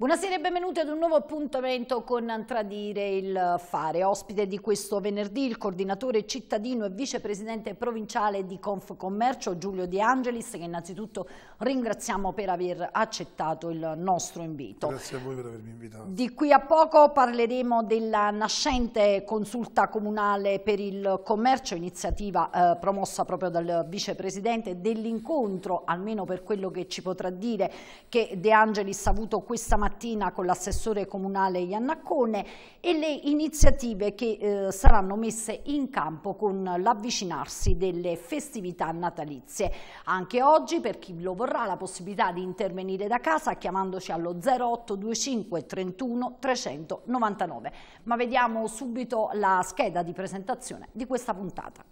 Buonasera e benvenuti ad un nuovo appuntamento con Tradire il Fare. Ospite di questo venerdì il coordinatore cittadino e vicepresidente provinciale di Confcommercio Giulio De Angelis che innanzitutto ringraziamo per aver accettato il nostro invito. Grazie a voi per avermi invitato. Di qui a poco parleremo della nascente consulta comunale per il commercio, iniziativa eh, promossa proprio dal vicepresidente dell'incontro, almeno per quello che ci potrà dire, che De Angelis ha avuto questa mattina mattina con l'assessore comunale Iannaccone e le iniziative che eh, saranno messe in campo con l'avvicinarsi delle festività natalizie. Anche oggi per chi lo vorrà la possibilità di intervenire da casa chiamandoci allo 0825 31 399. Ma vediamo subito la scheda di presentazione di questa puntata.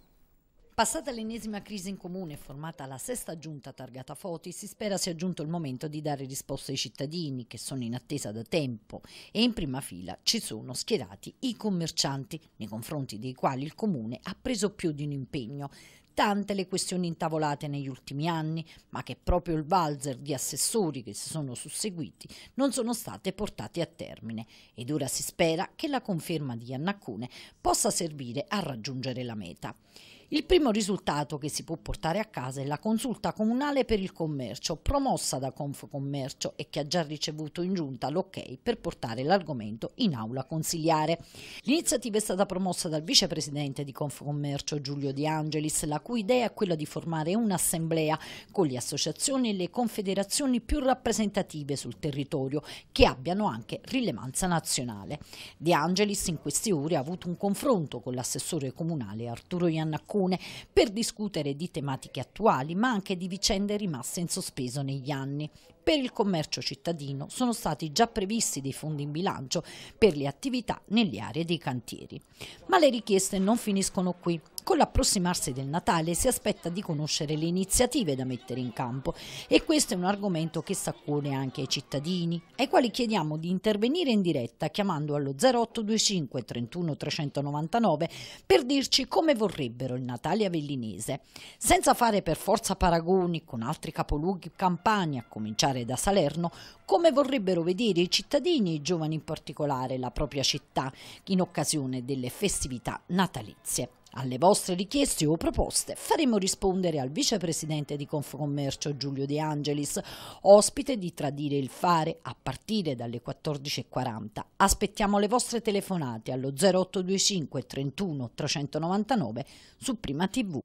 Passata l'ennesima crisi in comune formata la sesta giunta targata Foti, si spera sia giunto il momento di dare risposte ai cittadini che sono in attesa da tempo e in prima fila ci sono schierati i commercianti, nei confronti dei quali il comune ha preso più di un impegno tante le questioni intavolate negli ultimi anni, ma che proprio il valzer di assessori che si sono susseguiti non sono state portate a termine ed ora si spera che la conferma di Iannacone possa servire a raggiungere la meta. Il primo risultato che si può portare a casa è la consulta comunale per il commercio, promossa da Confcommercio e che ha già ricevuto in giunta l'ok per portare l'argomento in aula consigliare. L'iniziativa è stata promossa dal vicepresidente di Confcommercio Giulio De Angelis, la cui idea è quella di formare un'assemblea con le associazioni e le confederazioni più rappresentative sul territorio che abbiano anche rilevanza nazionale. De Angelis in queste ore ha avuto un confronto con l'assessore comunale Arturo Iannacco alcune, per discutere di tematiche attuali ma anche di vicende rimaste in sospeso negli anni per il commercio cittadino sono stati già previsti dei fondi in bilancio per le attività nelle aree dei cantieri. Ma le richieste non finiscono qui. Con l'approssimarsi del Natale si aspetta di conoscere le iniziative da mettere in campo e questo è un argomento che sta a anche ai cittadini, ai quali chiediamo di intervenire in diretta chiamando allo 0825 31 399 per dirci come vorrebbero il Natale avellinese, senza fare per forza paragoni con altri capoluoghi Campania, a cominciare partire da Salerno, come vorrebbero vedere i cittadini e i giovani in particolare la propria città in occasione delle festività natalizie. Alle vostre richieste o proposte faremo rispondere al vicepresidente di Confcommercio Giulio De Angelis, ospite di Tradire il Fare a partire dalle 14.40. Aspettiamo le vostre telefonate allo 0825 31 399 su Prima TV.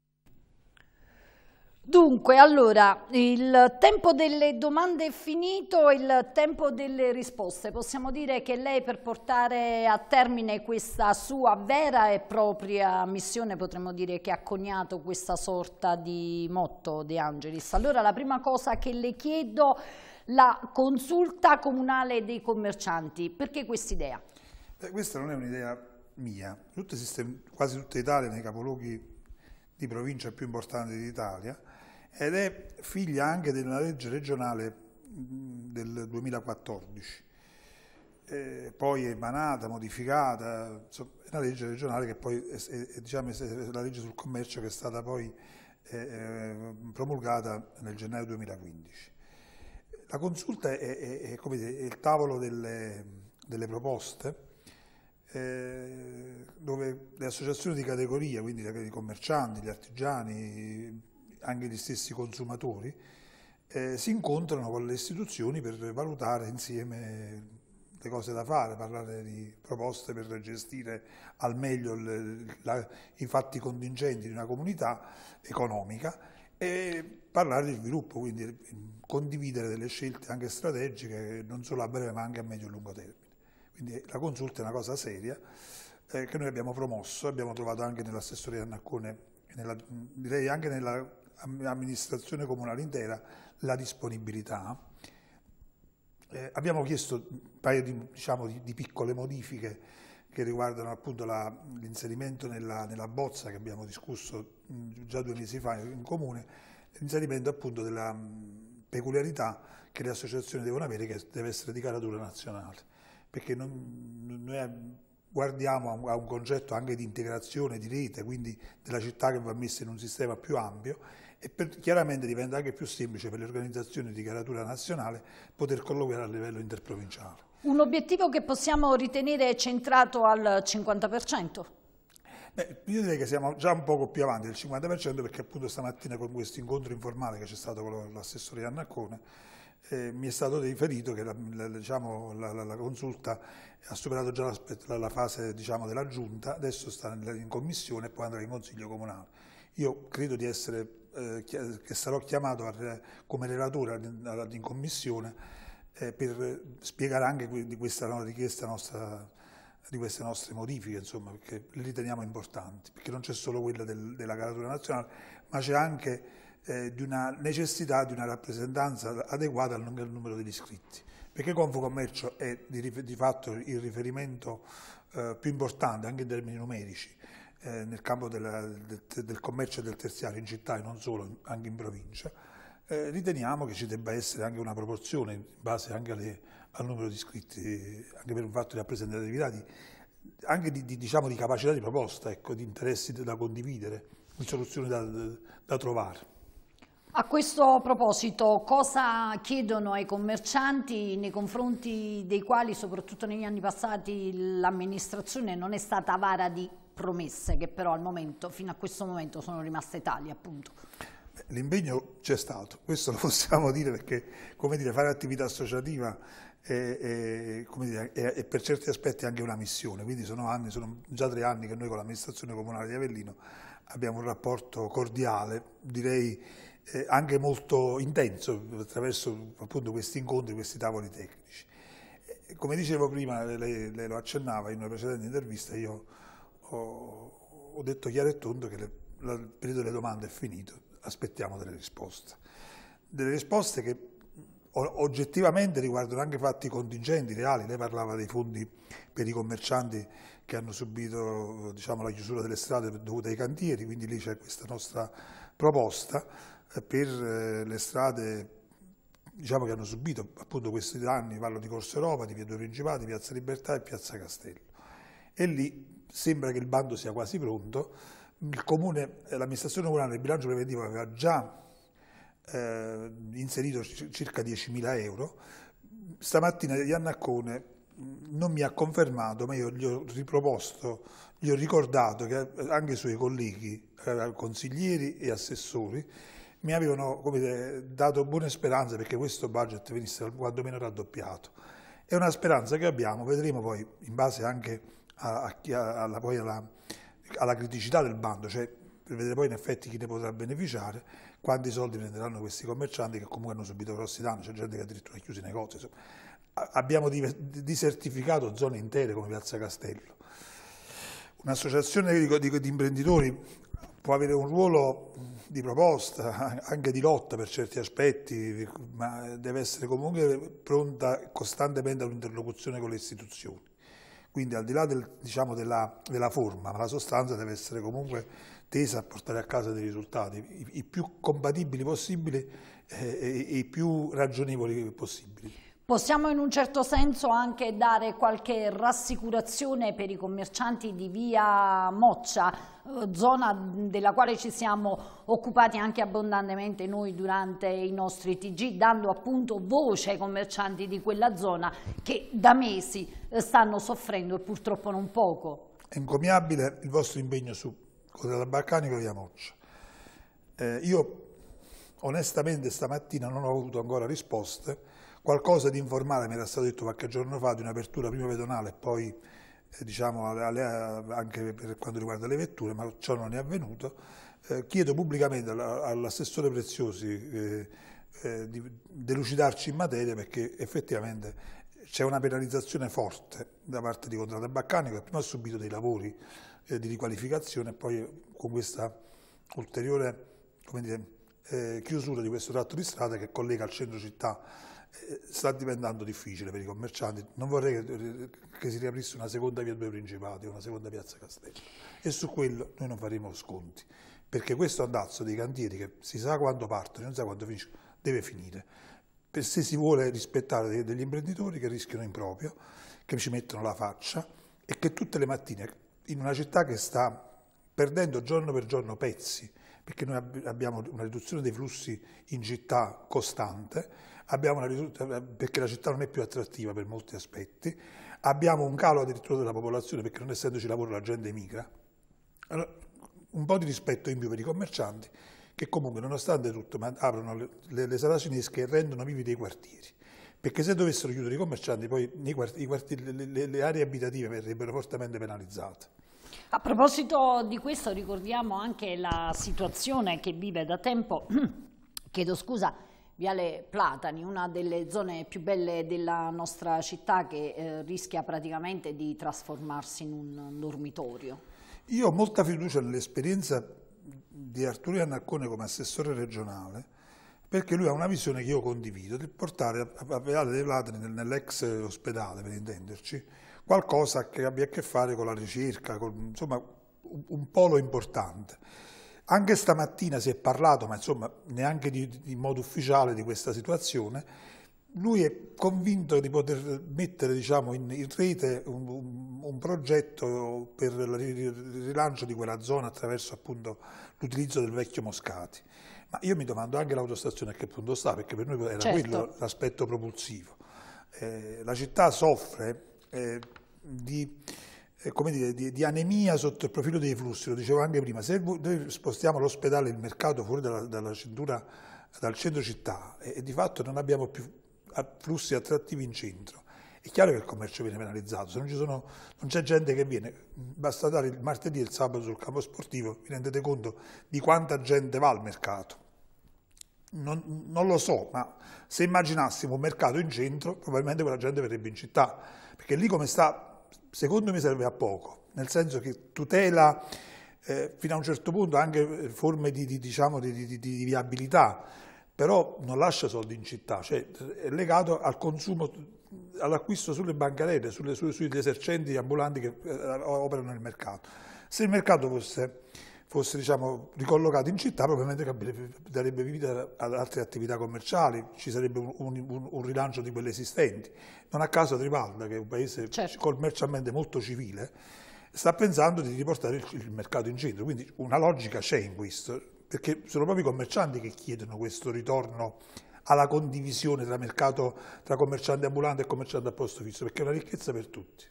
Dunque, allora, il tempo delle domande è finito, il tempo delle risposte. Possiamo dire che lei per portare a termine questa sua vera e propria missione, potremmo dire che ha coniato questa sorta di motto De Angelis. Allora, la prima cosa che le chiedo, la consulta comunale dei commercianti. Perché questa quest'idea? Eh, questa non è un'idea mia. Tutte, quasi tutta Italia, nei capoluoghi di provincia più importanti d'Italia, ed è figlia anche di una legge regionale mm, del 2014, eh, poi emanata, modificata, insomma, è una legge regionale che poi è, è, è, diciamo, è la legge sul commercio che è stata poi eh, eh promulgata nel gennaio 2015. La consulta è, dire, il tavolo delle, delle proposte eh, dove le associazioni di categoria, quindi i commercianti, gli artigiani, anche gli stessi consumatori, eh, si incontrano con le istituzioni per valutare insieme le cose da fare, parlare di proposte per gestire al meglio le, la, i fatti contingenti di una comunità economica e parlare di sviluppo, quindi condividere delle scelte anche strategiche, non solo a breve ma anche a medio e lungo termine. Quindi la consulta è una cosa seria eh, che noi abbiamo promosso, abbiamo trovato anche nell'assessore Annaccone, nella, direi anche nella amministrazione comunale intera la disponibilità. Eh, abbiamo chiesto un paio di, diciamo, di, di piccole modifiche che riguardano appunto l'inserimento nella, nella, bozza che abbiamo discusso mh, già due mesi fa in comune, l'inserimento appunto della mh, peculiarità che le associazioni devono avere che deve essere di caratura nazionale, perché non, noi guardiamo a un, a un concetto anche di integrazione di rete, quindi della città che va messa in un sistema più ampio e per, chiaramente diventa anche più semplice per le organizzazioni di caratura nazionale poter colloquiare a livello interprovinciale. Un obiettivo che possiamo ritenere centrato al 50%? Beh, io direi che siamo già un poco più avanti del 50% perché appunto stamattina con questo incontro informale che c'è stato con l'assessore Iannacone eh, mi è stato riferito che la, la, diciamo, la, la consulta ha superato già la, fase diciamo, della giunta, adesso sta in, in commissione e poi andrà in consiglio comunale. Io credo di essere eh, che sarò chiamato a, come relatore in commissione eh, per spiegare anche di questa richiesta nostra di queste nostre modifiche, insomma, perché le riteniamo importanti, perché non c'è solo quella del, della caratura nazionale, ma c'è anche eh, di una necessità di una rappresentanza adeguata al, numero degli iscritti, perché Confocommercio è di, di fatto il riferimento eh, più importante anche in termini numerici eh, nel campo della, del, del, commercio e del terziario in città e non solo, anche in provincia, eh, riteniamo che ci debba essere anche una proporzione in base anche alle, al numero di iscritti, anche per un fatto di rappresentatività, di, anche di, di, diciamo, di, capacità di proposta, ecco, di interessi da condividere, di soluzioni da, da trovare. A questo proposito, cosa chiedono ai commercianti nei confronti dei quali, soprattutto negli anni passati, l'amministrazione non è stata avara di promesse che però al momento, fino a questo momento sono rimaste tali appunto. L'impegno c'è stato, questo lo possiamo dire perché come dire, fare attività associativa è, è, dire, è, è, per certi aspetti anche una missione, quindi sono, anni, sono già tre anni che noi con l'amministrazione comunale di Avellino abbiamo un rapporto cordiale, direi eh, anche molto intenso attraverso appunto, questi incontri, questi tavoli tecnici. Eh, come dicevo prima, lei, lei lo accennava in una precedente intervista, io ho, detto chiaro e tondo che le, la, il periodo delle domande è finito, aspettiamo delle risposte. Delle risposte che oggettivamente riguardano anche fatti contingenti, reali. Lei parlava dei fondi per i commercianti che hanno subito diciamo, la chiusura delle strade dovute ai cantieri, quindi lì c'è questa nostra proposta eh, per eh, le strade diciamo, che hanno subito appunto, questi danni, parlo di Corso Europa, di Via Doringivati, Piazza Libertà e Piazza Castello. E lì sembra che il bando sia quasi pronto, l'amministrazione comunale nel bilancio preventivo aveva già eh, inserito circa 10.000 euro, stamattina Iannacone non mi ha confermato, ma io gli ho riproposto, gli ho ricordato che eh, anche i suoi colleghi, eh, consiglieri e assessori, mi avevano dire, dato buone speranze perché questo budget venisse quantomeno raddoppiato. È una speranza che abbiamo, vedremo poi in base anche a a, a, alla, poi alla, alla criticità del bando, cioè per vedere poi in effetti chi ne potrà beneficiare, quanti soldi prenderanno questi commercianti che comunque hanno subito grossi danni, c'è gente che addirittura ha chiuso i negozi. Insomma. Abbiamo disertificato zone intere come Piazza Castello. Un'associazione di, di, di, imprenditori può avere un ruolo di proposta, anche di lotta per certi aspetti, ma deve essere comunque pronta costantemente all'interlocuzione con le istituzioni. Quindi al di là del, diciamo, della, della, forma, ma la sostanza deve essere comunque tesa a portare a casa dei risultati, i, i più compatibili possibili eh, e i più ragionevoli possibili. Possiamo in un certo senso anche dare qualche rassicurazione per i commercianti di via Moccia, eh, zona della quale ci siamo occupati anche abbondantemente noi durante i nostri TG, dando appunto voce ai commercianti di quella zona che da mesi eh, stanno soffrendo e purtroppo non poco. È incomiabile il vostro impegno su Codella Balcanico e via Moccia. Eh, io onestamente stamattina non ho avuto ancora risposte Qualcosa di informale mi era stato detto qualche giorno fa di un'apertura prima pedonale e poi eh, diciamo, alle, anche per quanto riguarda le vetture, ma ciò non è avvenuto. Eh, chiedo pubblicamente all'assessore Preziosi eh, eh, di delucidarci in materia perché effettivamente c'è una penalizzazione forte da parte di Contrada Baccanico che prima ha subito dei lavori eh, di riqualificazione e poi con questa ulteriore dire, eh, chiusura di questo tratto di strada che collega al centro città sta diventando difficile per i commercianti. Non vorrei che, si riaprisse una seconda via due principati, una seconda piazza Castello. E su quello noi non faremo sconti, perché questo andazzo dei cantieri che si sa quando partono, non sa quando finiscono, deve finire. Per se si vuole rispettare degli imprenditori che rischiano in proprio, che ci mettono la faccia e che tutte le mattine in una città che sta perdendo giorno per giorno pezzi, perché noi abbiamo una riduzione dei flussi in città costante, perché la città non è più attrattiva per molti aspetti, abbiamo un calo addirittura della popolazione perché non essendoci lavoro la gente emigra. Allora, un po' di rispetto in più per i commercianti che comunque nonostante tutto aprono le, le, le sale cinesche e rendono vivi dei quartieri. Perché se dovessero chiudere i commercianti, poi quartieri, i quartieri, le, le aree abitative verrebbero fortemente penalizzate. A proposito di questo ricordiamo anche la situazione che vive da tempo, chiedo scusa, Viale Platani, una delle zone più belle della nostra città che eh, rischia praticamente di trasformarsi in un dormitorio. Io ho molta fiducia nell'esperienza di Arturia Naccone come assessore regionale perché lui ha una visione che io condivido di portare a Viale dei Platani nell'ex ospedale per intenderci qualcosa che abbia a che fare con la ricerca, con, insomma un polo importante. Anche stamattina si è parlato, ma insomma neanche in modo ufficiale di questa situazione, lui è convinto di poter mettere diciamo, in, in, rete un, un, un, progetto per il rilancio di quella zona attraverso l'utilizzo del vecchio Moscati. Ma io mi domando anche l'autostazione a che punto sta, perché per noi era certo. quello l'aspetto propulsivo. Eh, la città soffre eh, di eh, come dire, di, di, anemia sotto il profilo dei flussi, lo dicevo anche prima, se noi spostiamo l'ospedale e il mercato fuori dalla, dalla cintura, dal centro città e, e, di fatto non abbiamo più flussi attrattivi in centro, è chiaro che il commercio viene penalizzato, se non, c'è gente che viene, basta dare il martedì e il sabato sul campo sportivo, vi rendete conto di quanta gente va al mercato. Non, non lo so, ma se immaginassimo un mercato in centro, probabilmente quella gente verrebbe in città, perché lì come sta secondo me serve a poco, nel senso che tutela eh, fino a un certo punto anche eh, forme di, di, diciamo, di, di, viabilità, però non lascia soldi in città, cioè è legato al consumo, all'acquisto sulle bancarelle, sulle, su, sugli esercenti ambulanti che eh, operano nel mercato. Se il mercato fosse fosse diciamo, ricollocato in città probabilmente darebbe vita ad altre attività commerciali, ci sarebbe un, un, un rilancio di quelle esistenti. Non a caso Tripalda, che è un paese certo. commercialmente molto civile, sta pensando di riportare il, il mercato in centro, quindi una logica c'è in questo, perché sono proprio i commercianti che chiedono questo ritorno alla condivisione tra, mercato, tra commerciante ambulante e commerciante a posto fisso, perché è una ricchezza per tutti.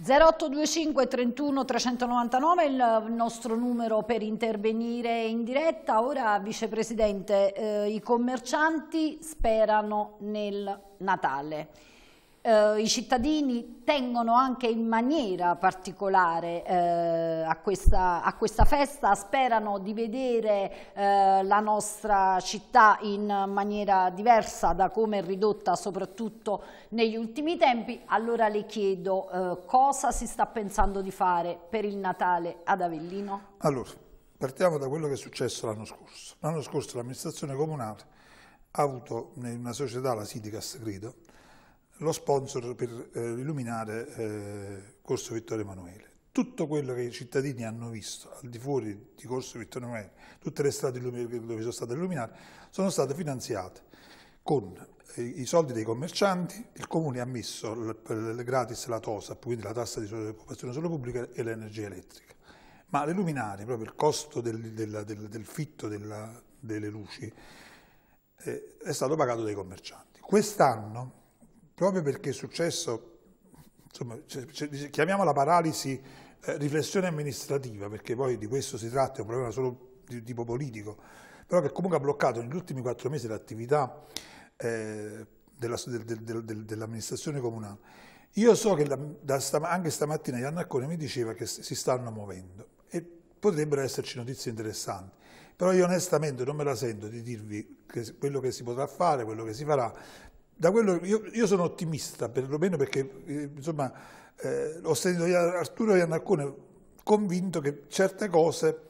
0825 31 399 è il nostro numero per intervenire in diretta. Ora, Vicepresidente, eh, i commercianti sperano nel Natale eh, i cittadini tengono anche in maniera particolare eh, a, questa, a, questa, festa, sperano di vedere eh, la nostra città in maniera diversa da come è ridotta soprattutto negli ultimi tempi, allora le chiedo eh, cosa si sta pensando di fare per il Natale ad Avellino? Allora, partiamo da quello che è successo l'anno scorso. L'anno scorso l'amministrazione comunale ha avuto in una società, la Sidicas credo, lo sponsor per eh, illuminare eh, Corso Vittorio Emanuele. Tutto quello che i cittadini hanno visto al di fuori di Corso Vittorio Emanuele, tutte le strade dove sono state illuminate, sono state finanziate con eh, i soldi dei commercianti, il Comune ha messo gratis la TOSA, quindi la tassa di occupazione solo pubblica e l'energia elettrica. Ma le luminarie, proprio il costo del, del, del, del fitto della, delle luci, eh, è stato pagato dai commercianti. Quest'anno proprio perché è successo, insomma, chiamiamola paralisi eh, riflessione amministrativa, perché poi di questo si tratta, è un problema solo di tipo politico, però che comunque ha bloccato negli ultimi quattro mesi l'attività eh, dell'amministrazione comunale. Io so che la, sta, anche stamattina Iannaccone mi diceva che si stanno muovendo e potrebbero esserci notizie interessanti, però io onestamente non me la sento di dirvi che quello che si potrà fare, quello che si farà, da quello, io, io, sono ottimista, perlomeno perché eh, insomma, eh, ho sentito Arturo Iannalcone convinto che certe cose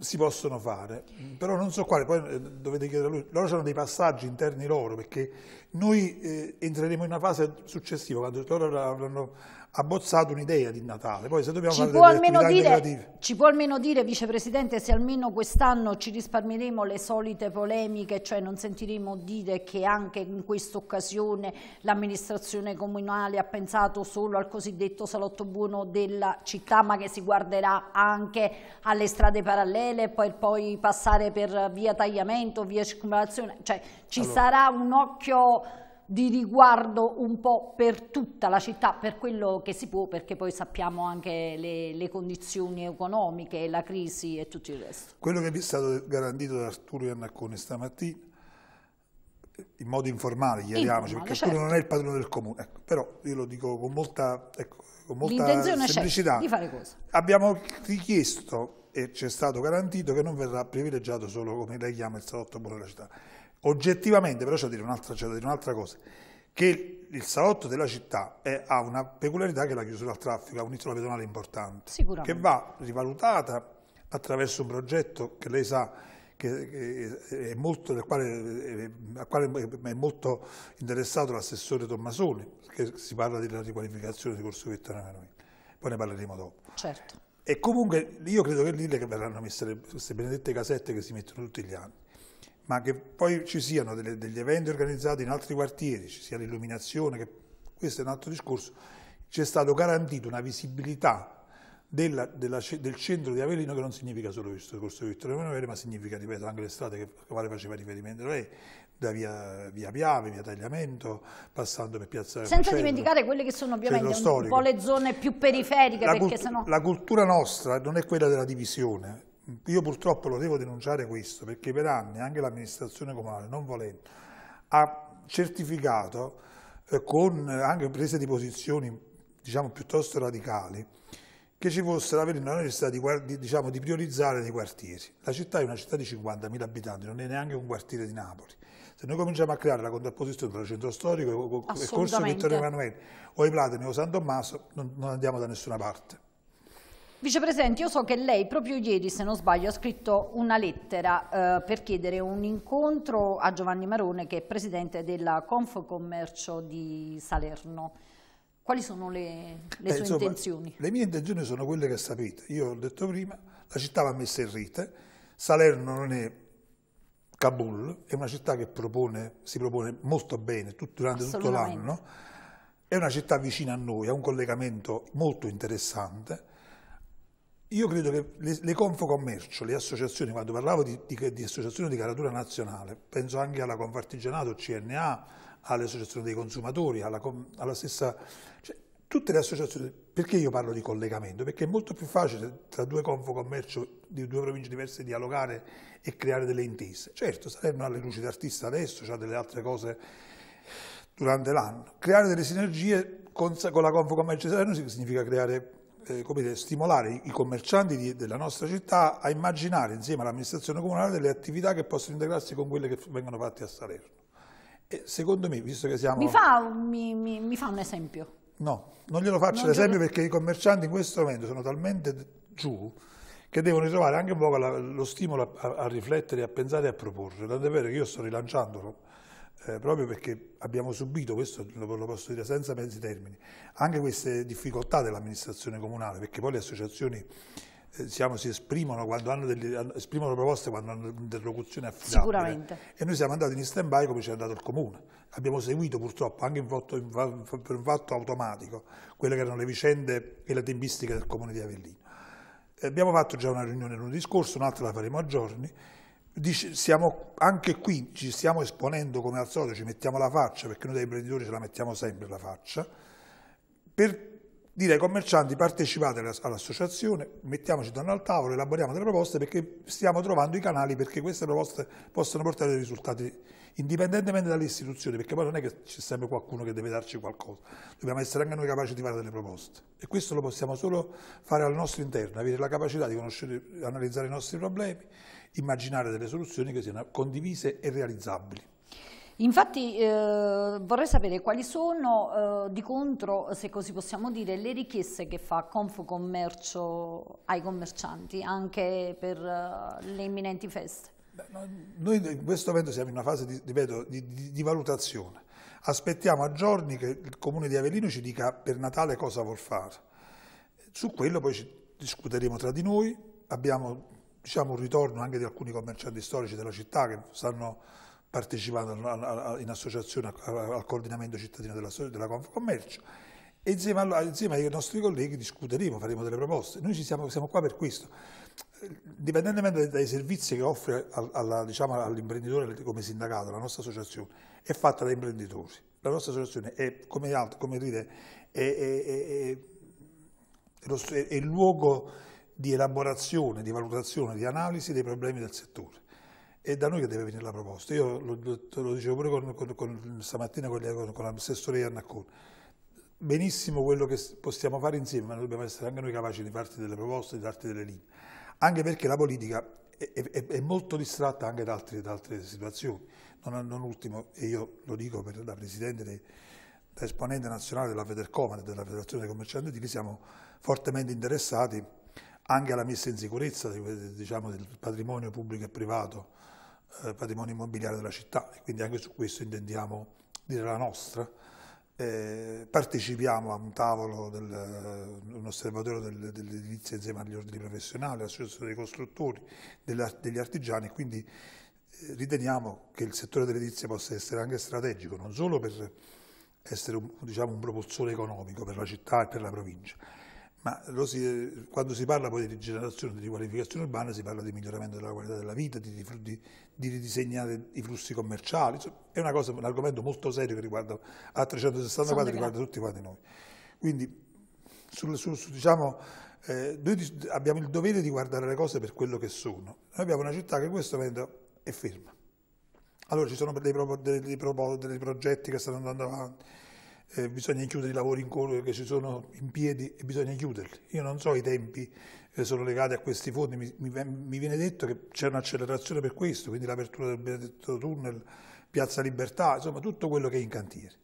si possono fare, però non so quale, poi eh, dovete chiedere a lui, loro hanno dei passaggi interni loro, perché noi eh, entreremo in una fase successiva, quando loro avranno abbozzato un'idea di Natale. Poi se dobbiamo ci fare può almeno dire, Ci può almeno dire, Vicepresidente, se almeno quest'anno ci risparmieremo le solite polemiche, cioè non sentiremo dire che anche in questa occasione l'amministrazione comunale ha pensato solo al cosiddetto salotto buono della città, ma che si guarderà anche alle strade parallele, poi, poi passare per via tagliamento, via circolazione, cioè ci allora. sarà un occhio di riguardo un po' per tutta la città, per quello che si può, perché poi sappiamo anche le, le condizioni economiche, la crisi e tutto il resto. Quello che vi è stato garantito da Arturo Iannaccone stamattina, in modo informale, chiariamoci, perché certo. Arturo non è il padrone del comune, ecco, però io lo dico con molta, ecco, con molta semplicità. Di fare cosa? Abbiamo richiesto e ci è stato garantito che non verrà privilegiato solo, come lei chiama, il salotto buono della città Oggettivamente, però c'è da, dire un'altra, cosa, che il salotto della città è, ha una peculiarità che è la chiusura al traffico, ha un'isola pedonale importante, che va rivalutata attraverso un progetto che lei sa che, che è molto, del quale, eh, al quale è molto interessato l'assessore Tommasoni, che si parla della riqualificazione di Corso Vettorano, poi ne parleremo dopo. Certo. E comunque io credo che lì verranno messe le, queste benedette casette che si mettono tutti gli anni ma che poi ci siano delle, degli eventi organizzati in altri quartieri, ci sia l'illuminazione, che questo è un altro discorso, c'è stato garantito una visibilità della, della, del centro di Avellino che non significa solo questo discorso di Vittorio Emanuele, ma significa, ripeto, anche le strade che, quale faceva riferimento lei, da via, via, Piave, via Tagliamento, passando per Piazza Senza Centro, dimenticare quelle che sono ovviamente un po' le zone più periferiche. La, perché cult sennò... la cultura nostra non è quella della divisione, io purtroppo lo devo denunciare questo, perché per anni anche l'amministrazione comunale, non volendo, ha certificato eh, con anche prese di posizioni diciamo, piuttosto radicali che ci fosse la necessità di, diciamo, di priorizzare dei quartieri. La città è una città di 50.000 abitanti, non è neanche un quartiere di Napoli se noi cominciamo a creare la contrapposizione tra il centro storico e il corso Vittorio Emanuele o i Platini o San Tommaso non, non andiamo da nessuna parte. Vicepresidente, io so che lei proprio ieri, se non sbaglio, ha scritto una lettera eh, per chiedere un incontro a Giovanni Marone, che è presidente della Confcommercio di Salerno. Quali sono le, le eh, sue insomma, intenzioni? Le mie intenzioni sono quelle che sapete. Io ho detto prima, la città va messa in rete, Salerno non è Kabul, è una città che propone, si propone molto bene tutto, durante tutto l'anno, è una città vicina a noi, ha un collegamento molto interessante, io credo che le, le Confcommercio, le associazioni, quando parlavo di, di, di associazioni di caratura nazionale, penso anche alla Confartigianato, CNA, all'associazione dei consumatori, alla, alla stessa... Cioè, tutte le associazioni, perché io parlo di collegamento? Perché è molto più facile tra due Confcommercio di due province diverse dialogare e creare delle intese. Certo, saremo alle luci d'artista adesso, c'è cioè delle altre cose durante l'anno. Creare delle sinergie con, con la di Salerno significa creare eh, dire, stimolare i commercianti di, della nostra città a immaginare insieme all'amministrazione comunale delle attività che possono integrarsi con quelle che vengono fatte a Salerno. E secondo me, visto che siamo... Mi fa, mi, mi, mi fa un esempio. No, non glielo faccio l'esempio glielo... perché i commercianti in questo momento sono talmente giù che devono trovare anche un po' la, lo stimolo a, a, riflettere, a pensare e a proporre. Tant'è vero che io sto rilanciando eh, proprio perché abbiamo subito, questo lo, posso dire senza mezzi termini, anche queste difficoltà dell'amministrazione comunale, perché poi le associazioni eh, diciamo, si esprimono, delle, esprimono, proposte quando hanno interlocuzione affidabile. Sicuramente. E noi siamo andati in stand-by come ci è andato il Comune. Abbiamo seguito purtroppo, anche in fatto, in, per un fatto automatico, quelle che erano le vicende e la tempistica del Comune di Avellino. abbiamo fatto già una riunione lunedì scorso, un'altra la faremo a giorni, Dice, siamo, anche qui ci stiamo esponendo come al solito, ci mettiamo la faccia, perché noi da imprenditori ce la mettiamo sempre la faccia, per dire ai commercianti partecipate all'associazione, mettiamoci intorno al tavolo, elaboriamo delle proposte perché stiamo trovando i canali perché queste proposte possono portare dei risultati indipendentemente dalle istituzioni, perché poi non è che c'è sempre qualcuno che deve darci qualcosa, dobbiamo essere anche noi capaci di fare delle proposte e questo lo possiamo solo fare al nostro interno, avere la capacità di conoscere, analizzare i nostri problemi immaginare delle soluzioni che siano condivise e realizzabili. Infatti eh, vorrei sapere quali sono eh, di contro, se così possiamo dire, le richieste che fa Confcommercio ai commercianti anche per eh, le imminenti feste. Beh, noi in questo momento siamo in una fase di, ripeto, di, di, di valutazione. Aspettiamo a giorni che il comune di Avellino ci dica per Natale cosa vuol fare. Su quello poi ci discuteremo tra di noi, abbiamo diciamo, un ritorno anche di alcuni commercianti storici della città che stanno partecipando in associazione al coordinamento cittadino della, della Confcommercio e insieme, a, insieme, ai nostri colleghi discuteremo, faremo delle proposte. Noi siamo, siamo, qua per questo. Dipendentemente dai servizi che offre diciamo, all'imprenditore come sindacato, la nostra associazione è fatta da imprenditori. La nostra associazione è, come, come dite, è, è, è, è il luogo di elaborazione, di valutazione, di analisi dei problemi del settore. È da noi che deve venire la proposta. Io lo, lo dicevo pure con, con, con, stamattina con, con, con l'assessore Iannacone. Benissimo quello che possiamo fare insieme, ma dobbiamo essere anche noi capaci di farti delle proposte, di darti delle linee. Anche perché la politica è, è, è molto distratta anche da altre, da altre situazioni. Non, non, ultimo, e io lo dico per, la presidente dei, da esponente nazionale della Federcomand e della Federazione dei Commercianti Edili, siamo fortemente interessati anche alla messa in sicurezza diciamo, del patrimonio pubblico e privato, eh, patrimonio immobiliare della città e quindi anche su questo intendiamo dire la nostra. Eh, partecipiamo a un tavolo, del, un osservatorio del, dell'edilizia insieme agli ordini professionali, all'associazione dei costruttori, degli artigiani, quindi eh, riteniamo che il settore dell'edilizia possa essere anche strategico, non solo per essere un, diciamo, un propulsore economico per la città e per la provincia, ma si, quando si parla poi di rigenerazione di riqualificazione urbana si parla di miglioramento della qualità della vita, di, di, di ridisegnare i flussi commerciali, Insomma, è cosa, un argomento molto serio che riguarda a 360 gradi, riguarda tutti quanti noi. Quindi sul, sul, su, diciamo, eh, noi abbiamo il dovere di guardare le cose per quello che sono. Noi abbiamo una città che in questo momento è ferma. Allora ci sono dei, dei, dei, dei progetti che stanno andando avanti, eh, bisogna chiudere i lavori in corso che ci sono in piedi e bisogna chiuderli. Io non so i tempi che eh, sono legati a questi fondi, mi, mi, mi viene detto che c'è un'accelerazione per questo, quindi l'apertura del Benedetto Tunnel, Piazza Libertà, insomma tutto quello che è in cantiere.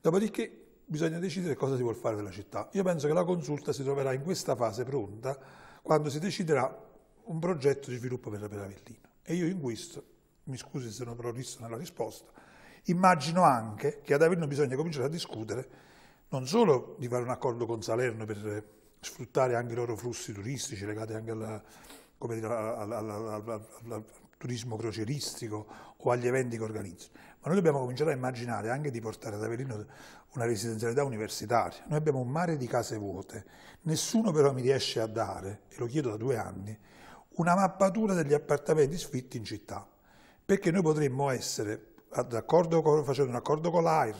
Dopodiché bisogna decidere cosa si vuole fare della città. Io penso che la consulta si troverà in questa fase pronta quando si deciderà un progetto di sviluppo per, la Peravellino. E io in questo, mi scusi se non prolisso nella risposta, Immagino anche che ad Avellino bisogna cominciare a discutere non solo di fare un accordo con Salerno per sfruttare anche i loro flussi turistici legati anche alla, dire, al, al, al, al turismo croceristico o agli eventi che organizzano, ma noi dobbiamo cominciare a immaginare anche di portare ad Avellino una residenzialità universitaria. Noi abbiamo un mare di case vuote, nessuno però mi riesce a dare, e lo chiedo da due anni, una mappatura degli appartamenti sfitti in città, perché noi potremmo essere con, facendo un accordo con l'AIR,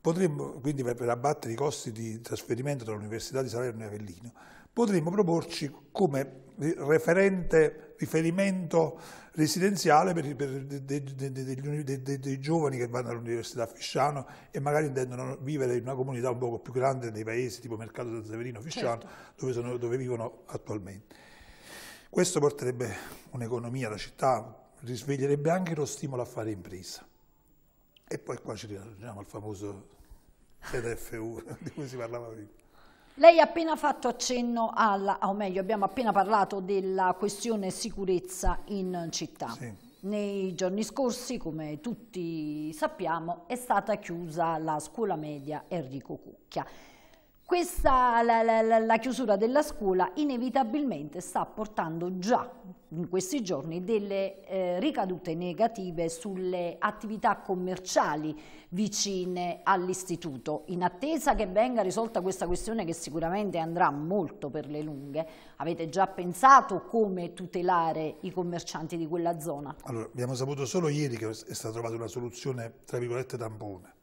potremmo, quindi per, per, abbattere i costi di trasferimento tra l'Università di Salerno e Avellino, potremmo proporci come referente riferimento residenziale per, per dei, giovani che vanno all'Università Fisciano e magari intendono vivere in una comunità un po' più grande dei paesi tipo Mercato San Severino Fisciano certo. dove, sono, dove vivono attualmente. Questo porterebbe un'economia alla città risveglierebbe anche lo stimolo a fare impresa. E poi qua ci ritorniamo al famoso ZFU di cui si parlava prima. Lei ha appena fatto accenno alla, o meglio abbiamo appena parlato della questione sicurezza in città. Sì. Nei giorni scorsi, come tutti sappiamo, è stata chiusa la scuola media Enrico Cucchia. Questa, la, la, la, chiusura della scuola inevitabilmente sta portando già in questi giorni delle eh, ricadute negative sulle attività commerciali vicine all'istituto. In attesa che venga risolta questa questione che sicuramente andrà molto per le lunghe, avete già pensato come tutelare i commercianti di quella zona? Allora, abbiamo saputo solo ieri che è stata trovata una soluzione tra virgolette tampone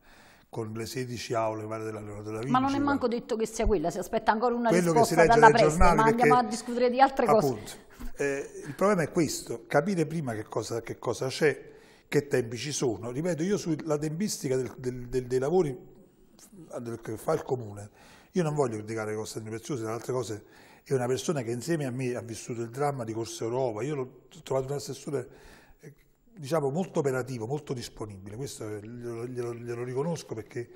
con le 16 aule della dell'Alleanza della Vinci. Ma non è manco detto che sia quella, si aspetta ancora una Quello risposta che si legge dalla presse, andiamo a discutere di altre appunto, cose. Eh, il problema è questo, capire prima che cosa c'è, che tempi ci sono. Ripeto, io sulla tempistica del, del, del, dei lavori che fa il Comune, io non voglio criticare Costantino Preziosi, tra le altre cose è una persona che insieme a me ha vissuto il dramma di Corsa Europa, io l'ho trovato un assessore diciamo, molto operativo, molto disponibile, questo glielo, glielo, glielo riconosco perché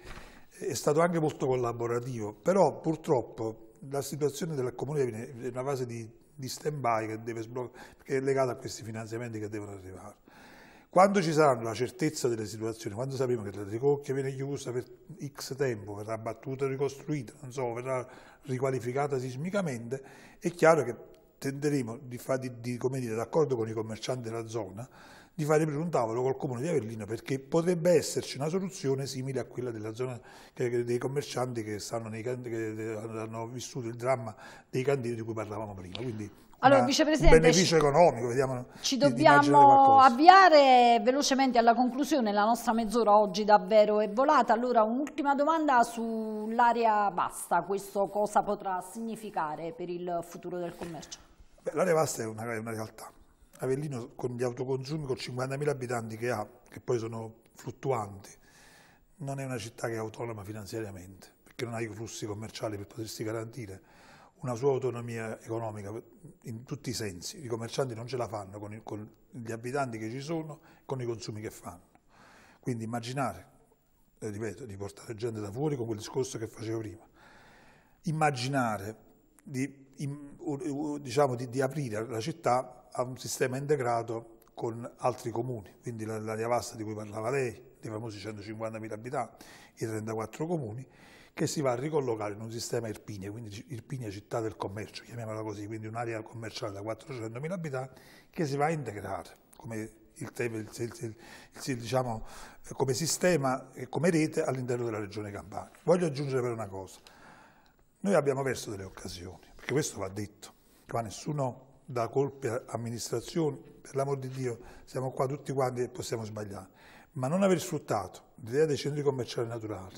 è stato anche molto collaborativo, però purtroppo la situazione del Comune è una fase di, di stand-by che, che, è legata a questi finanziamenti che devono arrivare. Quando ci saranno la certezza delle situazioni, quando sapremo che la ricocchia viene chiusa per X tempo, verrà battuta, ricostruita, so, verrà riqualificata sismicamente, è chiaro che tenderemo di, di, di come dire, d'accordo con i commercianti della zona, di fare aprire un tavolo col comune di Avellino perché potrebbe esserci una soluzione simile a quella della zona dei commercianti che, nei, che hanno vissuto il dramma dei candidi di cui parlavamo prima. Quindi, allora, Vicepresidente, beneficio economico, vediamo. Ci dobbiamo avviare velocemente alla conclusione, la nostra mezz'ora oggi davvero è volata. Allora, un'ultima domanda sull'area vasta, questo cosa potrà significare per il futuro del commercio? L'area vasta è una, una realtà Avellino con gli autoconsumi, con 50.000 abitanti che ha, che poi sono fluttuanti, non è una città che è autonoma finanziariamente, perché non ha i flussi commerciali per potersi garantire una sua autonomia economica in tutti i sensi. I commercianti non ce la fanno con, il, con gli abitanti che ci sono, con i consumi che fanno. Quindi immaginare, eh, ripeto, di portare gente da fuori con quel discorso che facevo prima, immaginare di, in, diciamo, di, di aprire la città ha un sistema integrato con altri comuni, quindi l'area Vasta di cui parlava lei, dei famosi 150.000 abitanti, i 34 comuni, che si va a ricollocare in un sistema Irpinia, quindi Irpinia città del commercio, chiamiamola così, quindi un'area commerciale da 400.000 abitanti, che si va a integrare come il, il, il, diciamo, come sistema e come rete all'interno della regione Campania. Voglio aggiungere però una cosa, noi abbiamo perso delle occasioni, perché questo va detto, qua nessuno da colpe amministrazioni, per l'amor di Dio, siamo qua tutti quanti e possiamo sbagliare, ma non aver sfruttato l'idea dei centri commerciali naturali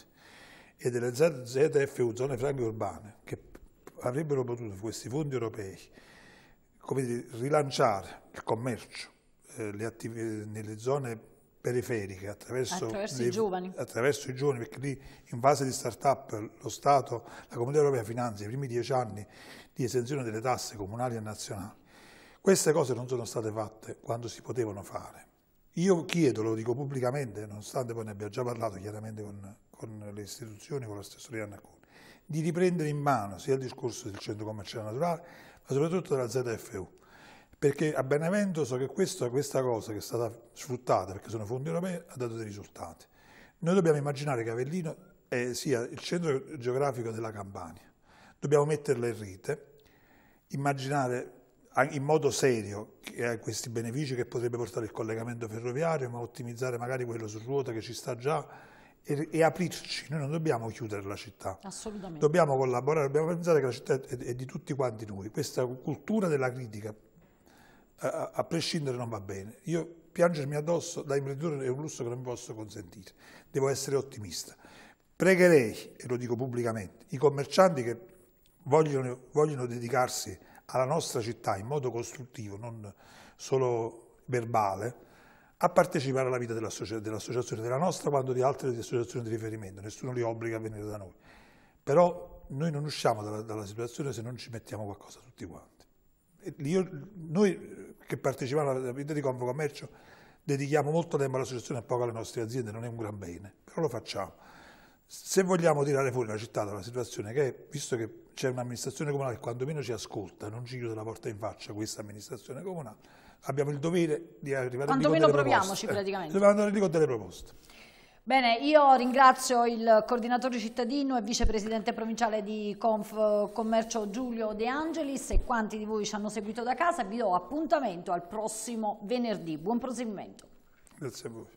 e delle ZFU, zone franche urbane, che avrebbero potuto questi fondi europei come dire, rilanciare il commercio eh, nelle zone periferiche attraverso, attraverso le, i giovani. attraverso i giovani, perché lì in fase di start-up lo Stato, la Comunità Europea finanzia i primi dieci anni di esenzione delle tasse comunali e nazionali. Queste cose non sono state fatte quando si potevano fare. Io chiedo, lo dico pubblicamente, nonostante poi ne abbia già parlato chiaramente con, con le istituzioni, con l'assessore Iannaconi, di riprendere in mano sia il discorso del centro commerciale naturale, ma soprattutto della ZFU perché a Benevento so che questa, questa cosa che è stata sfruttata, perché sono fondi europei, ha dato dei risultati. Noi dobbiamo immaginare che Avellino è, eh, sia il centro geografico della Campania. Dobbiamo metterla in rete, immaginare in modo serio eh, questi benefici che potrebbe portare il collegamento ferroviario, ma ottimizzare magari quello su ruota che ci sta già e, e aprirci. Noi non dobbiamo chiudere la città. Assolutamente. Dobbiamo collaborare, dobbiamo pensare che la città è, è di tutti quanti noi. Questa cultura della critica a, prescindere non va bene. Io piangermi addosso da imprenditore è un lusso che non mi posso consentire, devo essere ottimista. Pregherei, e lo dico pubblicamente, i commercianti che vogliono, vogliono dedicarsi alla nostra città in modo costruttivo, non solo verbale, a partecipare alla vita dell'associazione, della nostra quanto di altre associazioni di riferimento, nessuno li obbliga a venire da noi. Però noi non usciamo dalla, dalla situazione se non ci mettiamo qualcosa tutti quanti io, noi che partecipiamo alla vita di Convo Commercio dedichiamo molto tempo all'associazione e poco alle nostre aziende, non è un gran bene, però lo facciamo. Se vogliamo tirare fuori la città da una situazione che, è, visto che c'è un'amministrazione comunale che quanto meno ci ascolta, non ci chiude la porta in faccia questa amministrazione comunale, abbiamo il dovere di arrivare a quanto a... Quantomeno proviamoci praticamente. Eh, dobbiamo andare lì con delle proposte. Bene, io ringrazio il coordinatore cittadino e vicepresidente provinciale di Conf Commercio Giulio De Angelis e quanti di voi ci hanno seguito da casa. Vi do appuntamento al prossimo venerdì. Buon proseguimento. Grazie a voi.